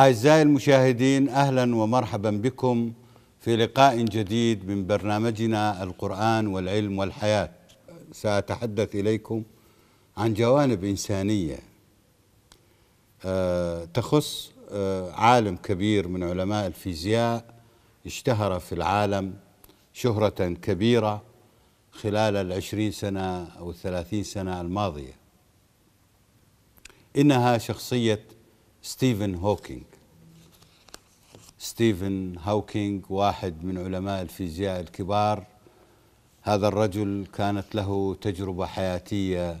أعزائي المشاهدين أهلا ومرحبا بكم في لقاء جديد من برنامجنا القرآن والعلم والحياة سأتحدث إليكم عن جوانب إنسانية آه، تخص آه، عالم كبير من علماء الفيزياء اشتهر في العالم شهرة كبيرة خلال العشرين سنة أو الثلاثين سنة الماضية إنها شخصية ستيفن هوكينج ستيفن هوكينج واحد من علماء الفيزياء الكبار هذا الرجل كانت له تجربة حياتية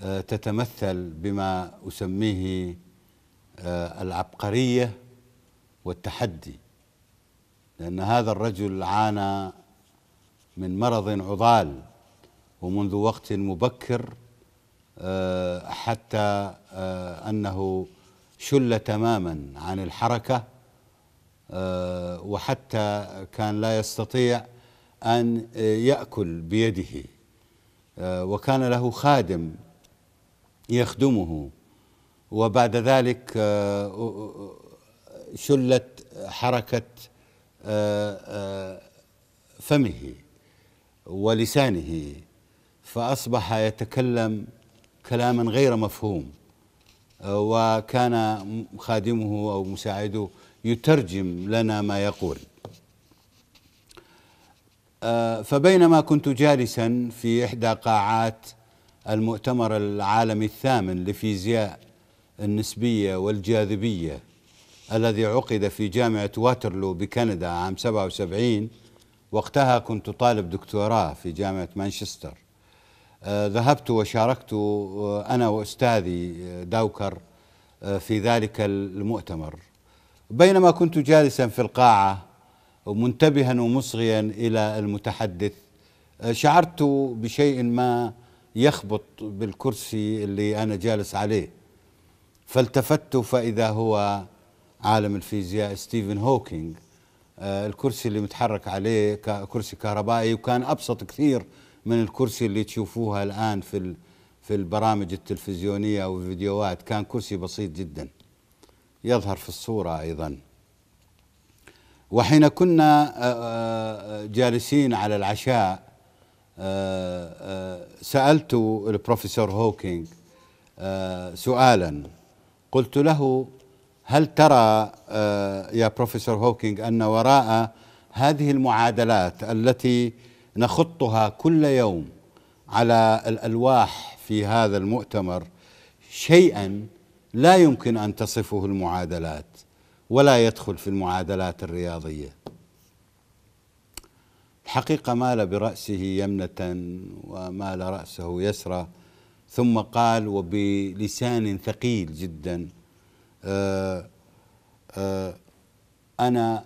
آه، تتمثل بما أسميه آه، العبقرية والتحدي لأن هذا الرجل عانى من مرض عضال ومنذ وقت مبكر آه، حتى أنه شل تماما عن الحركة آه، وحتى كان لا يستطيع أن يأكل بيده آه، وكان له خادم يخدمه وبعد ذلك آه، شلت حركة فمه ولسانه فأصبح يتكلم كلاما غير مفهوم وكان خادمه أو مساعده يترجم لنا ما يقول آه، فبينما كنت جالسا في إحدى قاعات المؤتمر العالمي الثامن لفيزياء النسبية والجاذبية الذي عقد في جامعة واترلو بكندا عام 77 وقتها كنت طالب دكتوراه في جامعة مانشستر ذهبت وشاركت آه، أنا وأستاذي آه، داوكر آه، في ذلك المؤتمر بينما كنت جالسا في القاعة منتبها ومصغيا إلى المتحدث شعرت بشيء ما يخبط بالكرسي اللي أنا جالس عليه فالتفت فإذا هو عالم الفيزياء ستيفن هوكينج الكرسي اللي متحرك عليه كرسي كهربائي وكان أبسط كثير من الكرسي اللي تشوفوها الآن في في البرامج التلفزيونية او الفيديوهات كان كرسي بسيط جدا يظهر في الصورة أيضا وحين كنا آه، آه، جالسين على العشاء آه، سألت البروفيسور هوكينج سؤالا قلت له هل ترى يا بروفيسور هوكينج أن وراء هذه المعادلات التي نخطها كل يوم على الألواح في هذا المؤتمر شيئا لا يمكن أن تصفه المعادلات ولا يدخل في المعادلات الرياضية الحقيقة مال برأسه يمنة ومال رأسه يسرى ثم قال وبلسان ثقيل جدا آه، آه، أنا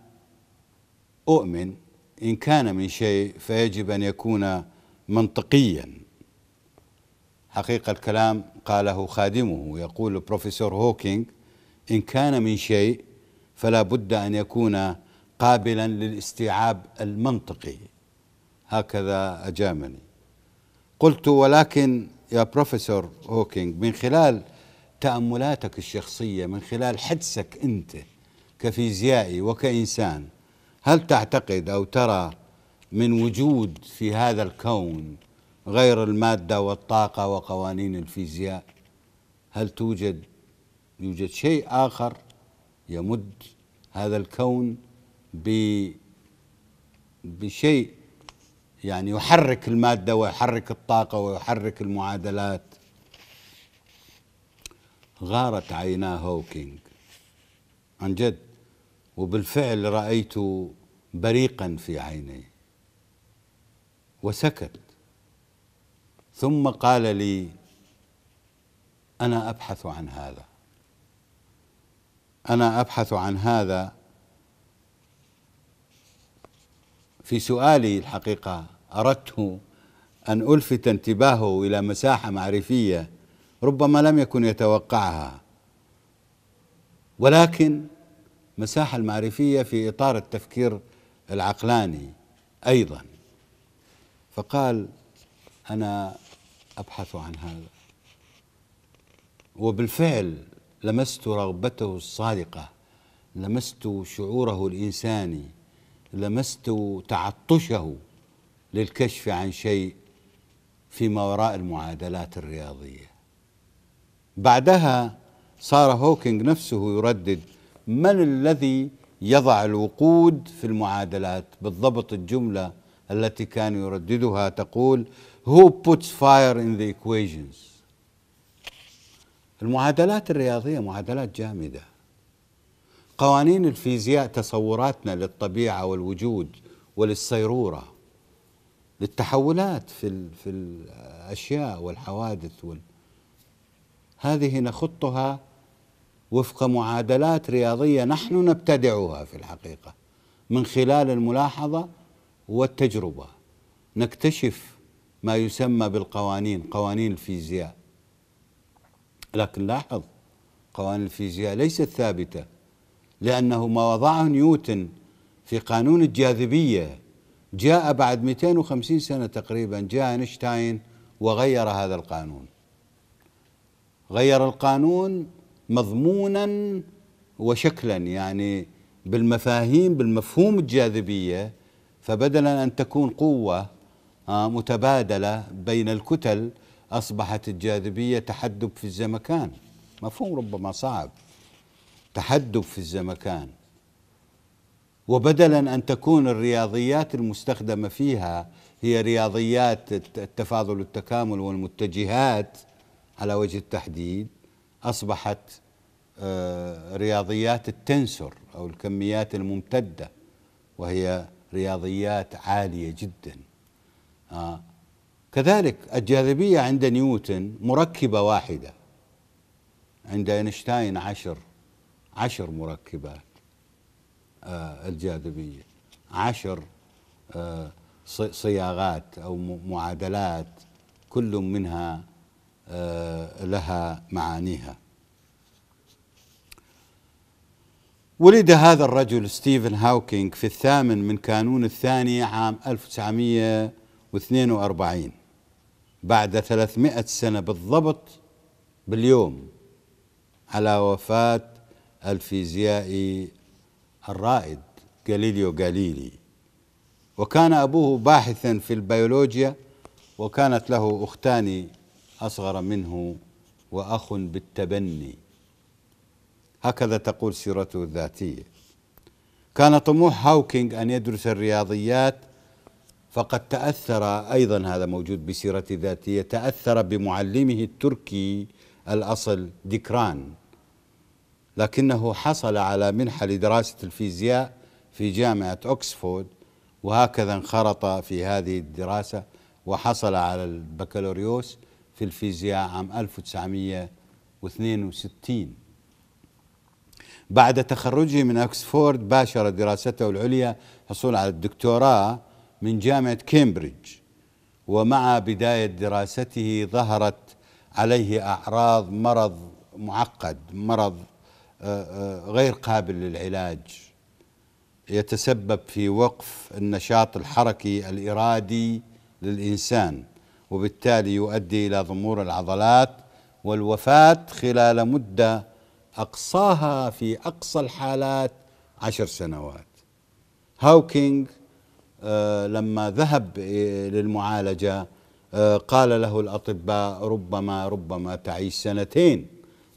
أؤمن إن كان من شيء فيجب أن يكون منطقيا حقيقة الكلام قاله خادمه يقول البروفيسور هوكينج إن كان من شيء فلا بد أن يكون قابلا للاستيعاب المنطقي هكذا أجامني قلت ولكن يا بروفيسور هوكينج من خلال تأملاتك الشخصية من خلال حدسك أنت كفيزيائي وكإنسان هل تعتقد او ترى من وجود في هذا الكون غير الماده والطاقه وقوانين الفيزياء هل توجد يوجد شيء اخر يمد هذا الكون ب بشيء يعني يحرك الماده ويحرك الطاقه ويحرك المعادلات غارت عينا هوكينج عن جد وبالفعل رأيت بريقا في عيني وسكت ثم قال لي أنا أبحث عن هذا أنا أبحث عن هذا في سؤالي الحقيقة أردت أن ألفت انتباهه إلى مساحة معرفية ربما لم يكن يتوقعها ولكن مساحة المعرفية في إطار التفكير العقلاني أيضا فقال أنا أبحث عن هذا وبالفعل لمست رغبته الصادقة لمست شعوره الإنساني لمست تعطشه للكشف عن شيء فيما وراء المعادلات الرياضية بعدها صار هوكينج نفسه يردد من الذي يضع الوقود في المعادلات بالضبط الجملة التي كان يرددها تقول who puts fire in the equations المعادلات الرياضية معادلات جامدة قوانين الفيزياء تصوراتنا للطبيعة والوجود وللسيرورة للتحولات في, في الأشياء والحوادث وال... هذه نخطها وفق معادلات رياضيه نحن نبتدعها في الحقيقه من خلال الملاحظه والتجربه نكتشف ما يسمى بالقوانين قوانين الفيزياء لكن لاحظ قوانين الفيزياء ليست ثابته لانه ما وضعه نيوتن في قانون الجاذبيه جاء بعد 250 سنه تقريبا جاء اينشتاين وغير هذا القانون غير القانون مضمونا وشكلا يعني بالمفاهيم بالمفهوم الجاذبية فبدلا أن تكون قوة آه، متبادلة بين الكتل أصبحت الجاذبية تحدب في الزمكان مفهوم ربما صعب تحدب في الزمكان وبدلا أن تكون الرياضيات المستخدمة فيها هي رياضيات التفاضل والتكامل والمتجهات على وجه التحديد أصبحت آه، رياضيات التنسر أو الكميات الممتدة وهي رياضيات عالية جدا آه، كذلك الجاذبية عند نيوتن مركبة واحدة عند اينشتاين عشر عشر مركبات آه، الجاذبية عشر صياغات أو معادلات كل منها آه، لها معانيها ولد هذا الرجل ستيفن هاوكينغ في الثامن من كانون الثاني عام 1942 بعد 300 سنة بالضبط باليوم على وفاة الفيزيائي الرائد غاليليو غاليلي وكان أبوه باحثا في البيولوجيا وكانت له أختان أصغر منه وأخ بالتبني هكذا تقول سيرته الذاتية كان طموح هاوكينج أن يدرس الرياضيات فقد تأثر أيضا هذا موجود بسيرته الذاتية تأثر بمعلمه التركي الأصل ديكران لكنه حصل على منحة لدراسة الفيزياء في جامعة أكسفورد وهكذا انخرط في هذه الدراسة وحصل على البكالوريوس في الفيزياء عام 1962 بعد تخرجه من أكسفورد باشر دراسته العليا حصول على الدكتوراه من جامعة كامبريدج ومع بداية دراسته ظهرت عليه أعراض مرض معقد مرض آه، آه، غير قابل للعلاج يتسبب في وقف النشاط الحركي الإرادي للإنسان وبالتالي يؤدي إلى ضمور العضلات والوفاة خلال مدة أقصاها في أقصى الحالات عشر سنوات هاوكينج آه، لما ذهب للمعالجة آه، قال له الأطباء ربما ربما تعيش سنتين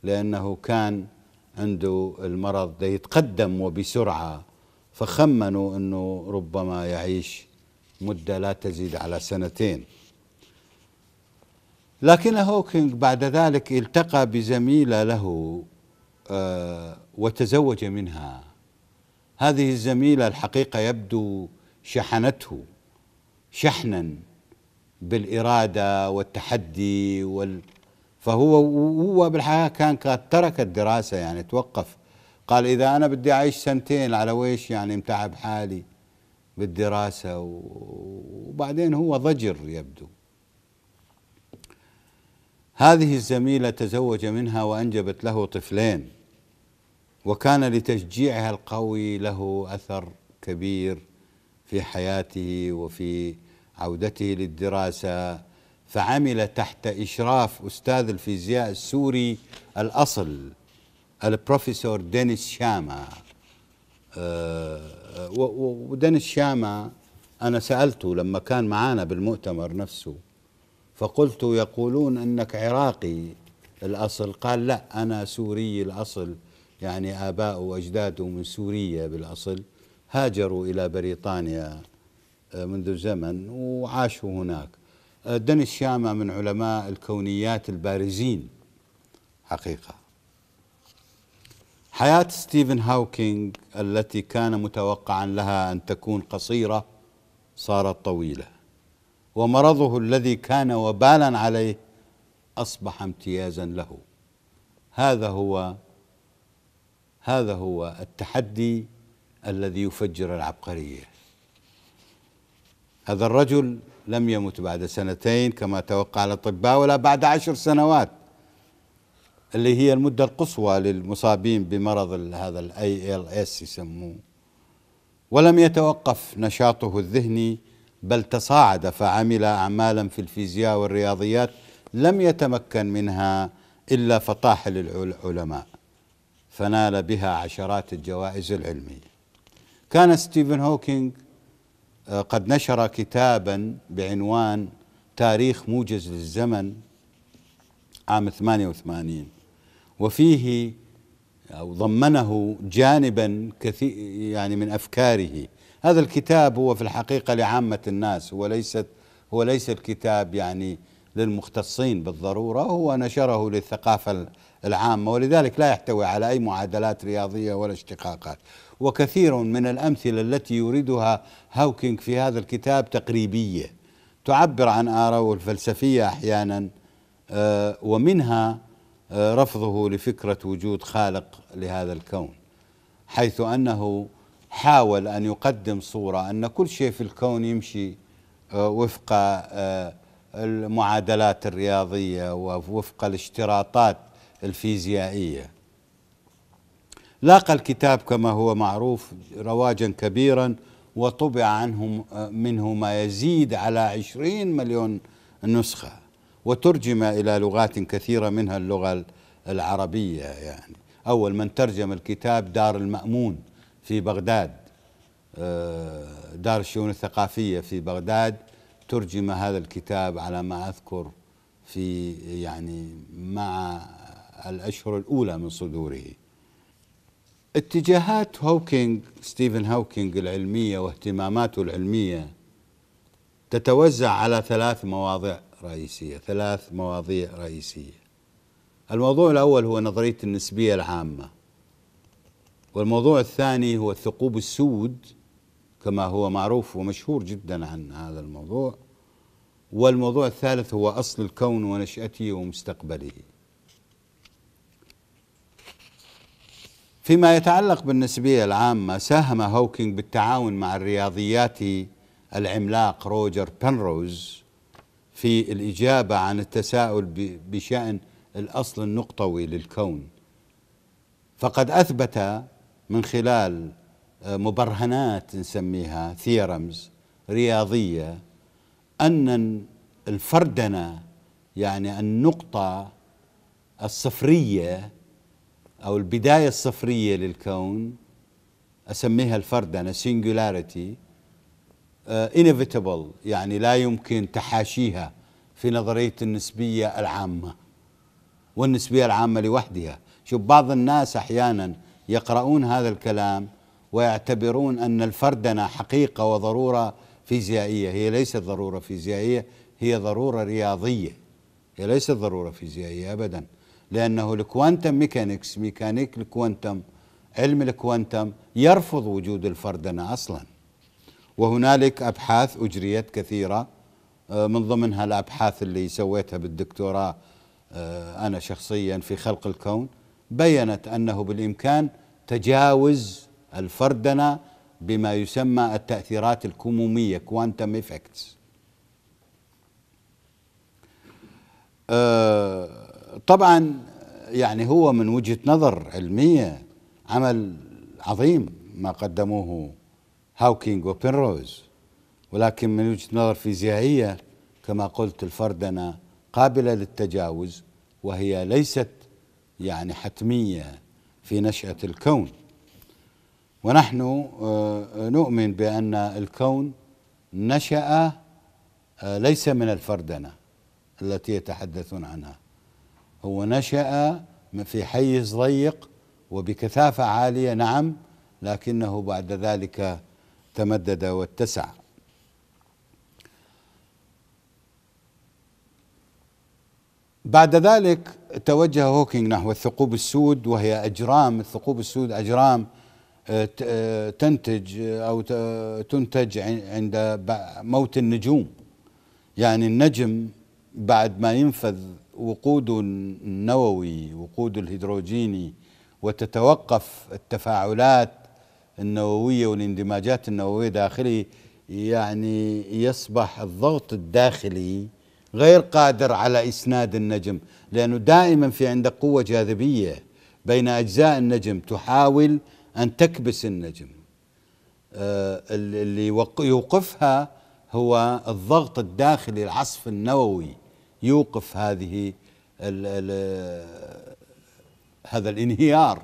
لأنه كان عنده المرض ده يتقدم وبسرعة فخمنوا أنه ربما يعيش مدة لا تزيد على سنتين لكن هوكينج بعد ذلك التقى بزميلة له آه، وتزوج منها هذه الزميلة الحقيقة يبدو شحنته شحنا بالإرادة والتحدي وال فهو هو بالحقيقة كان قد ترك الدراسة يعني توقف قال إذا أنا بدي أعيش سنتين على ويش يعني متعب حالي بالدراسة وبعدين هو ضجر يبدو هذه الزميلة تزوج منها وأنجبت له طفلين وكان لتشجيعها القوي له أثر كبير في حياته وفي عودته للدراسة فعمل تحت إشراف أستاذ الفيزياء السوري الأصل البروفيسور دينيس شاما آه، ودينيس شاما أنا سألته لما كان معانا بالمؤتمر نفسه فقلت يقولون انك عراقي الاصل قال لا انا سوري الاصل يعني اباء واجداده من سوريا بالاصل هاجروا الى بريطانيا آه، منذ زمن وعاشوا هناك آه، دني الشامة من علماء الكونيات البارزين حقيقة حياة ستيفن هاوكينج التي كان متوقعا لها أن تكون قصيرة صارت طويلة ومرضه الذي كان وبالا عليه اصبح امتيازا له هذا هو هذا هو التحدي الذي يفجر العبقريه هذا الرجل لم يمت بعد سنتين كما توقع الاطباء ولا بعد عشر سنوات اللي هي المده القصوى للمصابين بمرض هذا الاي ال اس يسموه ولم يتوقف نشاطه الذهني بل تصاعد فعمل أعمالا في الفيزياء والرياضيات لم يتمكن منها إلا فطاحل العلماء فنال بها عشرات الجوائز العلمية كان ستيفن هوكينج آه، قد نشر كتابا بعنوان تاريخ موجز للزمن عام 88 وفيه أو ضمنه جانبا كثير يعني من أفكاره هذا الكتاب هو في الحقيقة لعامة الناس هو ليست هو ليس الكتاب يعني للمختصين بالضرورة هو نشره للثقافة العامة ولذلك لا يحتوي على أي معادلات رياضية ولا اشتقاقات وكثير من الأمثلة التي يريدها هاوكينغ في هذا الكتاب تقريبية تعبر عن آراءه الفلسفية أحيانا آه، ومنها آه، رفضه لفكرة وجود خالق لهذا الكون حيث أنه حاول أن يقدم صورة أن كل شيء في الكون يمشي آه، وفق آه، المعادلات الرياضية ووفق الاشتراطات الفيزيائية لاقى الكتاب كما هو معروف رواجا كبيرا وطبع عنه آه، منه ما يزيد على عشرين مليون نسخة وترجم إلى لغات كثيرة منها اللغة العربية يعني أول من ترجم الكتاب دار المأمون في بغداد آه، دار الشؤون الثقافية في بغداد ترجم هذا الكتاب على ما أذكر في يعني مع الأشهر الأولى من صدوره اتجاهات هوكينج ستيفن هوكينج العلمية واهتماماته العلمية تتوزع على ثلاث مواضيع رئيسية ثلاث مواضيع رئيسية الموضوع الأول هو نظرية النسبية العامة والموضوع الثاني هو الثقوب السود كما هو معروف ومشهور جدا عن هذا الموضوع والموضوع الثالث هو اصل الكون ونشاته ومستقبله. فيما يتعلق بالنسبيه العامه ساهم هوكينج بالتعاون مع الرياضياتي العملاق روجر بنروز في الاجابه عن التساؤل بشان الاصل النقطوي للكون. فقد اثبت من خلال آه، مبرهنات نسميها ثيرمز رياضية أن الفردنة يعني النقطة الصفرية أو البداية الصفرية للكون أسميها الفردنة singularity آه، inevitable يعني لا يمكن تحاشيها في نظرية النسبية العامة والنسبية العامة لوحدها شوف بعض الناس أحيانا يقرؤون هذا الكلام ويعتبرون أن الفردنة حقيقة وضرورة فيزيائية هي ليست ضرورة فيزيائية هي ضرورة رياضية هي ليست ضرورة فيزيائية أبدا لأنه الكوانتم ميكانيكس ميكانيك الكوانتم علم الكوانتم يرفض وجود الفردنة أصلا وهنالك أبحاث أجريت كثيرة آه، من ضمنها الأبحاث اللي سويتها بالدكتوراه آه، أنا شخصيا في خلق الكون بينت انه بالامكان تجاوز الفردنه بما يسمى التاثيرات الكموميه كوانتم افكتس آه، طبعا يعني هو من وجهه نظر علميه عمل عظيم ما قدموه هاوكينج وبنروز ولكن من وجهه نظر فيزيائيه كما قلت الفردنه قابله للتجاوز وهي ليست يعني حتمية في نشأة الكون ونحن آه، آه، نؤمن بأن الكون نشأ آه، ليس من الفردنة التي يتحدثون عنها هو نشأ في حيز ضيق وبكثافة عالية نعم لكنه بعد ذلك تمدد واتسع بعد ذلك توجه هوكينج نحو الثقوب السود وهي أجرام الثقوب السود أجرام آه، آه، تنتج آه، أو تنتج عند موت النجوم يعني النجم بعد ما ينفذ وقوده النووي وقوده الهيدروجيني وتتوقف التفاعلات النووية والاندماجات النووية داخله يعني يصبح الضغط الداخلي غير قادر على إسناد النجم لأنه دائما في عندك قوة جاذبية بين أجزاء النجم تحاول أن تكبس النجم آه، اللي يوقفها هو الضغط الداخلي العصف النووي يوقف هذه الـ الـ هذا الانهيار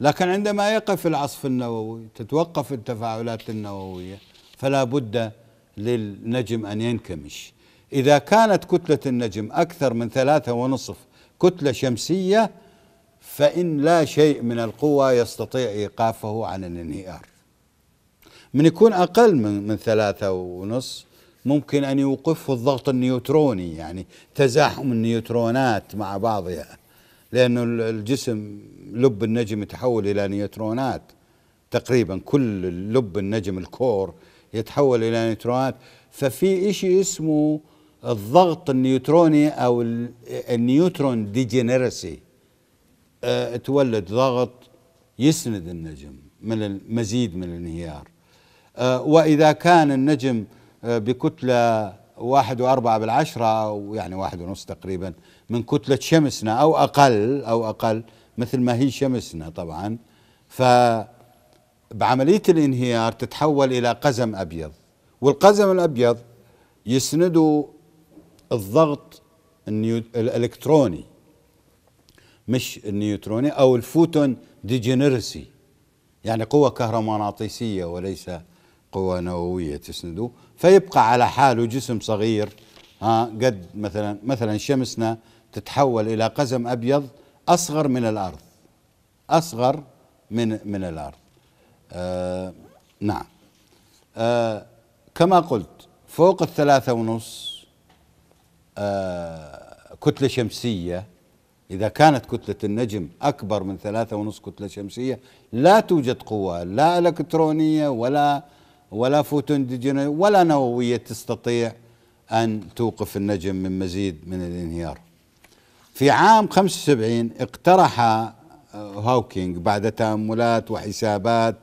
لكن عندما يقف العصف النووي تتوقف التفاعلات النووية فلا بد للنجم أن ينكمش إذا كانت كتلة النجم أكثر من ثلاثة ونصف كتلة شمسية فإن لا شيء من القوى يستطيع إيقافه عن الانهيار من يكون أقل من, من ثلاثة ونصف ممكن أن يوقفه الضغط النيوتروني يعني تزاحم النيوترونات مع بعضها لأنه الجسم لب النجم يتحول إلى نيوترونات تقريبا كل لب النجم الكور يتحول إلى نيوترونات ففي إشي اسمه الضغط النيوتروني او النيوترون ديجينيرسي آه، تولد ضغط يسند النجم من المزيد من الانهيار آه، واذا كان النجم آه، بكتله واحد وأربعة بالعشرة أو يعني واحد ونص تقريبا من كتلة شمسنا أو أقل أو أقل مثل ما هي شمسنا طبعا ف بعملية الانهيار تتحول إلى قزم أبيض والقزم الأبيض يسنده الضغط النيو... الالكتروني مش النيوتروني او الفوتون ديجنيرسي يعني قوة كهرومغناطيسية وليس قوة نووية تسنده فيبقى على حاله جسم صغير ها قد مثلا مثلا شمسنا تتحول الى قزم ابيض اصغر من الارض اصغر من من الارض آه نعم آه كما قلت فوق الثلاثة ونص آه، كتلة شمسية إذا كانت كتلة النجم أكبر من ثلاثة ونصف كتلة شمسية لا توجد قوة لا إلكترونية ولا ولا فوتون ولا نووية تستطيع أن توقف النجم من مزيد من الانهيار في عام 75 اقترح آه، هاوكينج بعد تأملات وحسابات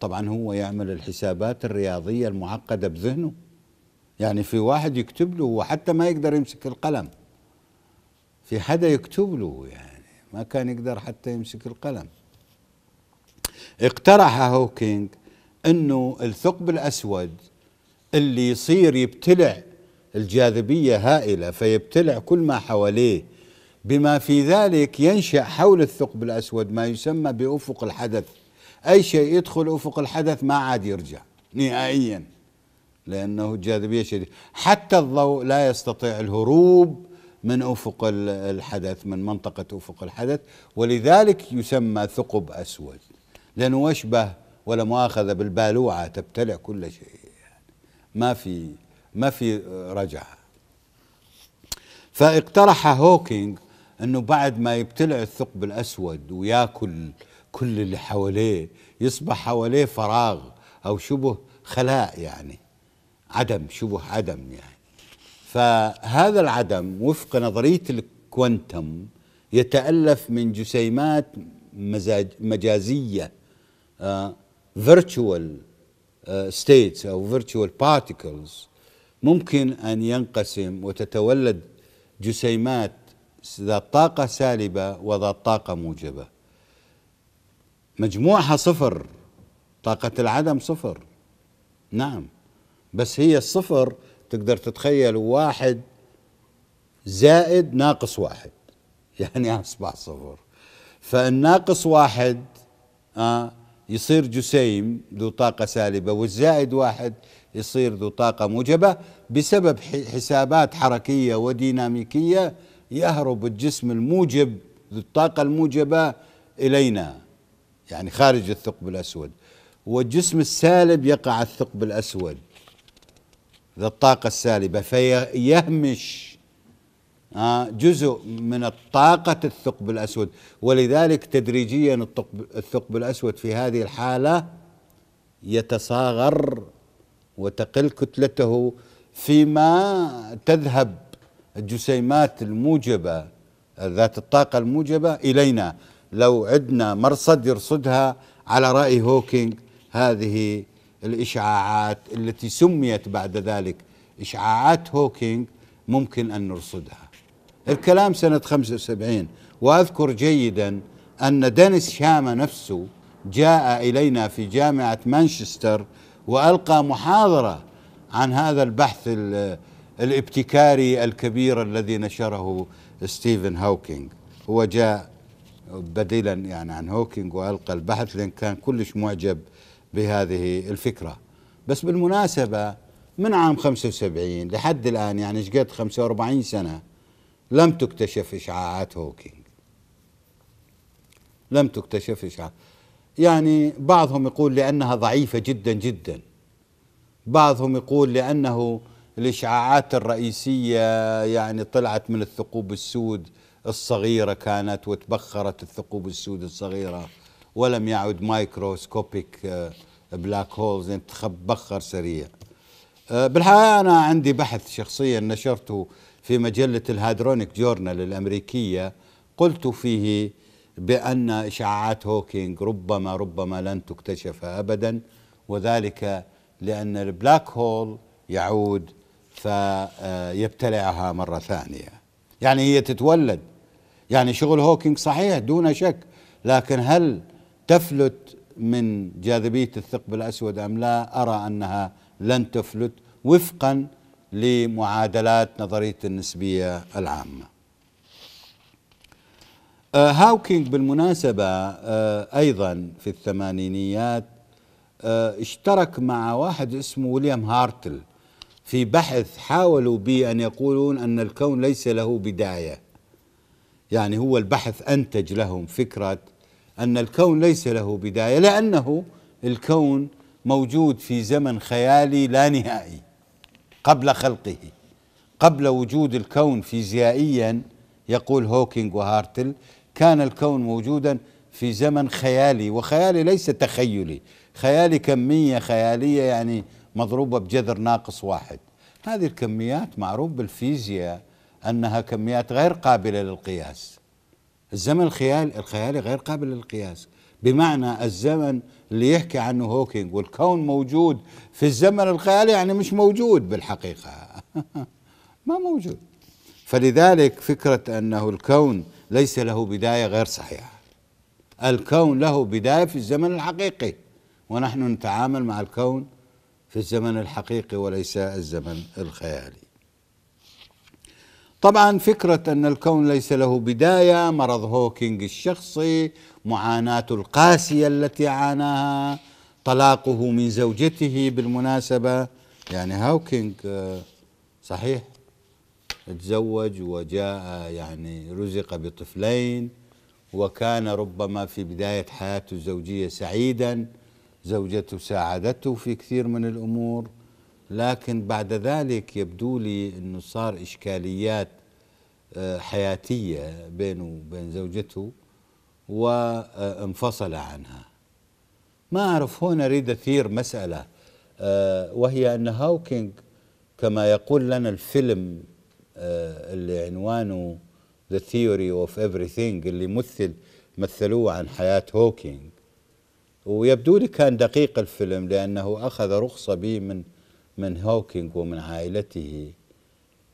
طبعا هو يعمل الحسابات الرياضية المعقدة بذهنه يعني في واحد يكتب له وحتى ما يقدر يمسك القلم في حدا يكتب له يعني ما كان يقدر حتى يمسك القلم اقترح هوكينج انه الثقب الاسود اللي يصير يبتلع الجاذبيه هائله فيبتلع كل ما حواليه بما في ذلك ينشا حول الثقب الاسود ما يسمى بافق الحدث اي شيء يدخل افق الحدث ما عاد يرجع نهائيا لأنه الجاذبيه شديدة حتى الضوء لا يستطيع الهروب من أفق الحدث من منطقة أفق الحدث ولذلك يسمى ثقب أسود لأنه اشبه ولا مؤاخذة بالبالوعة تبتلع كل شيء يعني ما في ما في رجعة فاقترح هوكينج انه بعد ما يبتلع الثقب الاسود وياكل كل اللي حواليه يصبح حواليه فراغ او شبه خلاء يعني عدم شبه عدم يعني فهذا العدم وفق نظرية الكوانتم يتألف من جسيمات مزاج مجازية فيرتشوال آه، ستيتس آه، أو فيرتشوال بارتيكلز ممكن أن ينقسم وتتولد جسيمات ذات طاقة سالبة وذات طاقة موجبة مجموعها صفر طاقة العدم صفر نعم بس هي الصفر تقدر تتخيل واحد زائد ناقص واحد يعني أصبح صفر فالناقص واحد آه يصير جسيم ذو طاقة سالبة والزائد واحد يصير ذو طاقة موجبة بسبب حسابات حركية وديناميكية يهرب الجسم الموجب ذو الطاقة الموجبة إلينا يعني خارج الثقب الأسود والجسم السالب يقع الثقب الأسود ذا الطاقة السالبة فيهمش آه، جزء من الطاقة الثقب الأسود ولذلك تدريجيا الثقب الأسود في هذه الحالة يتصاغر وتقل كتلته فيما تذهب الجسيمات الموجبة ذات الطاقة الموجبة إلينا لو عدنا مرصد يرصدها على رأي هوكينج هذه الإشعاعات التي سميت بعد ذلك إشعاعات هوكينج ممكن أن نرصدها الكلام سنة 75 وأذكر جيدا أن دينيس شاما نفسه جاء إلينا في جامعة مانشستر وألقى محاضرة عن هذا البحث الابتكاري الكبير الذي نشره ستيفن هوكينج هو جاء بديلا يعني عن هوكينج وألقى البحث لأن كان كلش معجب بهذه الفكرة بس بالمناسبة من عام 75 لحد الآن يعني شقد 45 سنة لم تكتشف إشعاعات هوكينج لم تكتشف إشعاعات يعني بعضهم يقول لأنها ضعيفة جدا جدا بعضهم يقول لأنه الإشعاعات الرئيسية يعني طلعت من الثقوب السود الصغيرة كانت وتبخرت الثقوب السود الصغيرة ولم يعد مايكروسكوبيك بلاك هولز بخر سريع آه، بالحقيقة أنا عندي بحث شخصيا نشرته في مجلة الهادرونيك جورنال الأمريكية قلت فيه بأن إشعاعات هوكينج ربما ربما لن تكتشف أبدا وذلك لأن البلاك هول يعود فيبتلعها مرة ثانية يعني هي تتولد يعني شغل هوكينج صحيح دون شك لكن هل تفلت من جاذبية الثقب الأسود أم لا أرى أنها لن تفلت وفقا لمعادلات نظرية النسبية العامة آه، هاوكينج بالمناسبة آه، أيضا في الثمانينيات آه، اشترك مع واحد اسمه ويليام هارتل في بحث حاولوا به أن يقولون أن الكون ليس له بداية يعني هو البحث أنتج لهم فكرة أن الكون ليس له بداية لأنه الكون موجود في زمن خيالي لا نهائي قبل خلقه قبل وجود الكون فيزيائيا يقول هوكينج وهارتل كان الكون موجودا في زمن خيالي وخيالي ليس تخيلي خيالي كمية خيالية يعني مضروبة بجذر ناقص واحد هذه الكميات معروف بالفيزياء أنها كميات غير قابلة للقياس الزمن الخيالي الخيالي غير قابل للقياس بمعنى الزمن اللي يحكي عنه هوكينج والكون موجود في الزمن الخيالي يعني مش موجود بالحقيقة ما موجود فلذلك فكرة أنه الكون ليس له بداية غير صحيحة الكون له بداية في الزمن الحقيقي ونحن نتعامل مع الكون في الزمن الحقيقي وليس الزمن الخيالي طبعا فكرة أن الكون ليس له بداية مرض هوكينج الشخصي معاناته القاسية التي عاناها طلاقه من زوجته بالمناسبة يعني هوكينج آه، صحيح تزوج وجاء يعني رزق بطفلين وكان ربما في بداية حياته الزوجية سعيدا زوجته ساعدته في كثير من الأمور لكن بعد ذلك يبدو لي أنه صار إشكاليات آه، حياتية بينه وبين زوجته وانفصل عنها ما أعرف هون أريد أثير مسألة آه، وهي أن هاوكينج كما يقول لنا الفيلم آه، اللي عنوانه ذا ثيوري اوف Everything اللي مثل مثلوه عن حياة هوكينج ويبدو لي كان دقيق الفيلم لأنه أخذ رخصة به من من هوكينج ومن عائلته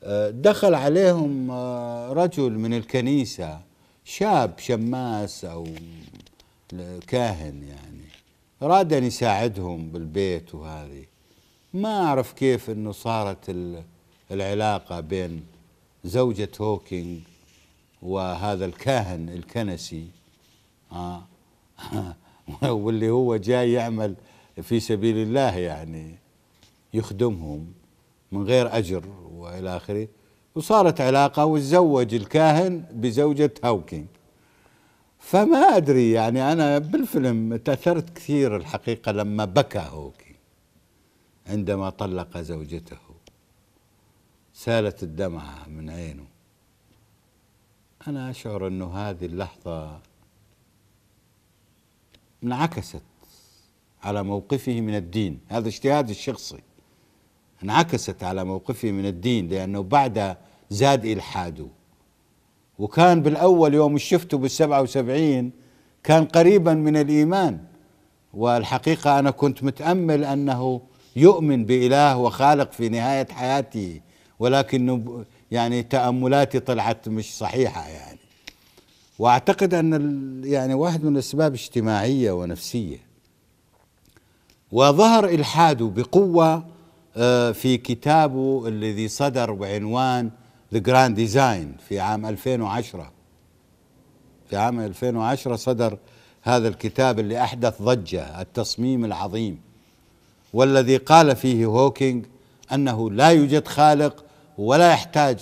آه، دخل عليهم آه، رجل من الكنيسة شاب شماس أو كاهن يعني أراد أن يساعدهم بالبيت وهذه ما أعرف كيف أنه صارت العلاقة بين زوجة هوكينج وهذا الكاهن الكنسي آه، واللي هو جاي يعمل في سبيل الله يعني يخدمهم من غير أجر وإلى آخره وصارت علاقة وتزوج الكاهن بزوجة هاوكينج فما أدري يعني أنا بالفيلم تأثرت كثير الحقيقة لما بكى هوكينج عندما طلق زوجته سالت الدمعة من عينه أنا أشعر أنه هذه اللحظة انعكست على موقفه من الدين هذا اجتهادي الشخصي انعكست على موقفي من الدين لأنه بعد زاد إلحاده وكان بالأول يوم شفته بالسبعة وسبعين كان قريبا من الإيمان والحقيقة أنا كنت متأمل أنه يؤمن بإله وخالق في نهاية حياته ولكن يعني تأملاتي طلعت مش صحيحة يعني وأعتقد أن يعني واحد من الأسباب اجتماعية ونفسية وظهر إلحاده بقوة آه، في كتابه الذي صدر بعنوان ذا جراند ديزاين في عام 2010 في عام 2010 صدر هذا الكتاب اللي احدث ضجه التصميم العظيم والذي قال فيه هوكينج انه لا يوجد خالق ولا يحتاج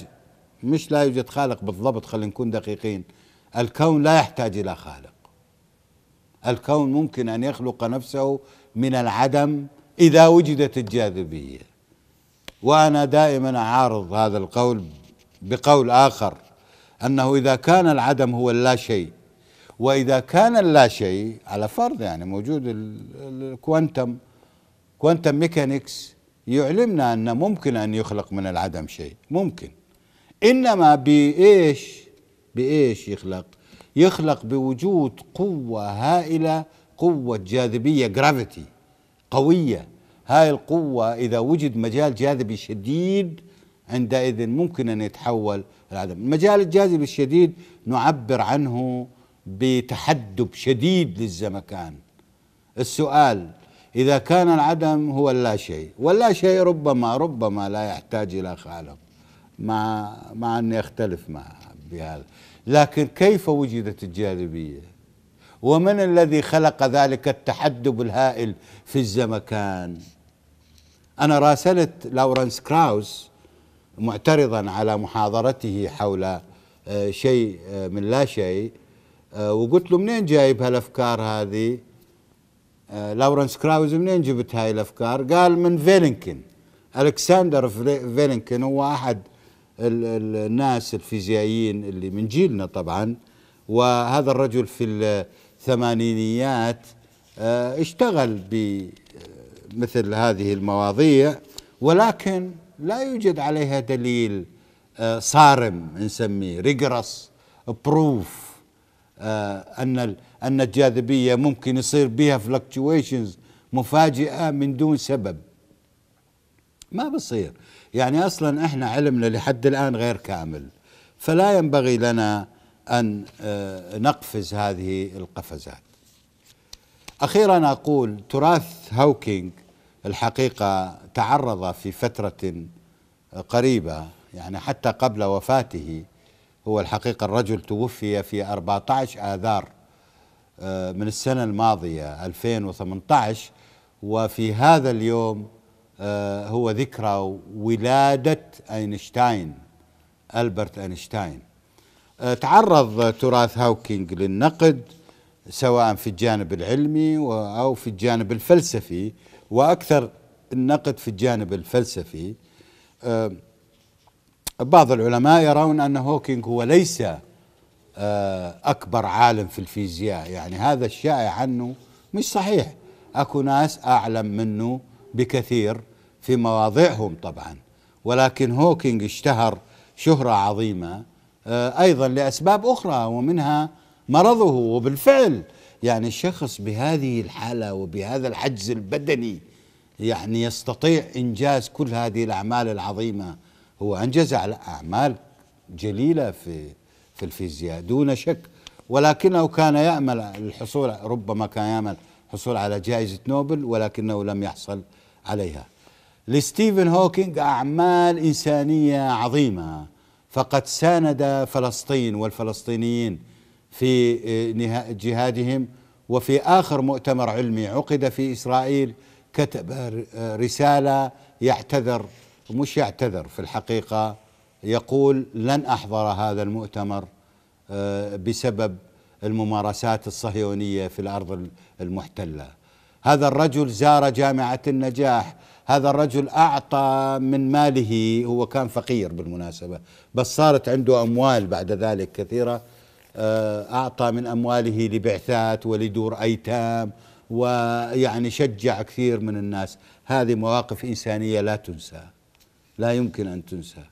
مش لا يوجد خالق بالضبط خلينا نكون دقيقين الكون لا يحتاج الى خالق الكون ممكن ان يخلق نفسه من العدم اذا وجدت الجاذبيه وانا دائما اعارض هذا القول بقول اخر انه اذا كان العدم هو اللا شيء واذا كان اللا شيء على فرض يعني موجود الكوانتم كوانتم ميكانيكس يعلمنا ان ممكن ان يخلق من العدم شيء ممكن انما بايش بايش يخلق يخلق بوجود قوه هائله قوه جاذبيه جرافيتي قوية هاي القوة إذا وجد مجال جاذبي شديد عندئذ ممكن أن يتحول العدم المجال الجاذبي الشديد نعبر عنه بتحدب شديد للزمكان السؤال إذا كان العدم هو اللا شيء واللا شيء ربما ربما لا يحتاج إلى خالق مع مع أني أختلف مع بهذا لكن كيف وجدت الجاذبية ومن الذي خلق ذلك التحدب الهائل في الزمكان أنا راسلت لورنس كراوس معترضا على محاضرته حول آه، شيء آه، من لا شيء آه، وقلت له منين جايب هالأفكار هذه لورنس كراوز منين جبت هاي الأفكار قال من فيلينكين ألكسندر فيلينكين هو أحد الناس الفيزيائيين اللي من جيلنا طبعا وهذا الرجل في الثمانينيات آه، اشتغل بمثل هذه المواضيع ولكن لا يوجد عليها دليل آه، صارم نسميه ريجرس بروف آه، ان ان الجاذبيه ممكن يصير بها فلكتويشنز مفاجئه من دون سبب ما بصير يعني اصلا احنا علمنا لحد الان غير كامل فلا ينبغي لنا أن آه، نقفز هذه القفزات أخيرا أقول تراث هوكينج الحقيقة تعرض في فترة قريبة يعني حتى قبل وفاته هو الحقيقة الرجل توفي في 14 آذار آه، من السنة الماضية 2018 وفي هذا اليوم آه، هو ذكرى ولادة أينشتاين ألبرت أينشتاين آه، تعرض تراث هاوكينج للنقد سواء في الجانب العلمي أو في الجانب الفلسفي وأكثر النقد في الجانب الفلسفي آه، بعض العلماء يرون أن هوكينج هو ليس آه، أكبر عالم في الفيزياء يعني هذا الشائع عنه مش صحيح أكو ناس أعلم منه بكثير في مواضيعهم طبعا ولكن هوكينج اشتهر شهرة عظيمة آه، ايضا لاسباب اخرى ومنها مرضه وبالفعل يعني الشخص بهذه الحاله وبهذا الحجز البدني يعني يستطيع انجاز كل هذه الاعمال العظيمه هو انجز على اعمال جليله في في الفيزياء دون شك ولكنه كان يامل الحصول ربما كان يامل الحصول على جائزه نوبل ولكنه لم يحصل عليها لستيفن هوكينج اعمال انسانيه عظيمه فقد ساند فلسطين والفلسطينيين في آه، جهادهم وفي آخر مؤتمر علمي عقد في إسرائيل كتب آه، آه، رسالة يعتذر مش يعتذر في الحقيقة يقول لن أحضر هذا المؤتمر بسبب الممارسات الصهيونية في الأرض المحتلة هذا الرجل زار جامعة النجاح هذا الرجل أعطى من ماله هو كان فقير بالمناسبة بس صارت عنده أموال بعد ذلك كثيرة آه، أعطى من أمواله لبعثات ولدور أيتام ويعني شجع كثير من الناس هذه مواقف إنسانية لا تنسى لا يمكن أن تنسى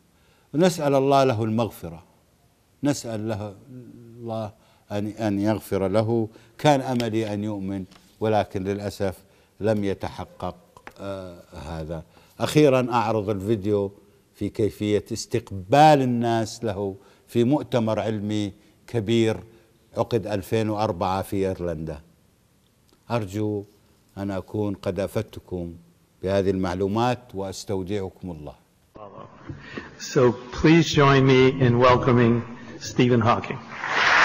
ونسأل الله له المغفرة نسأل له الله أن أن يغفر له كان أملي أن يؤمن ولكن للأسف لم يتحقق هذا أخيرا أعرض الفيديو في كيفية استقبال الناس له في مؤتمر علمي كبير عقد 2004 في إيرلندا أرجو أن أكون قد أفدتكم بهذه المعلومات وأستودعكم الله So please join me in welcoming Stephen Hawking.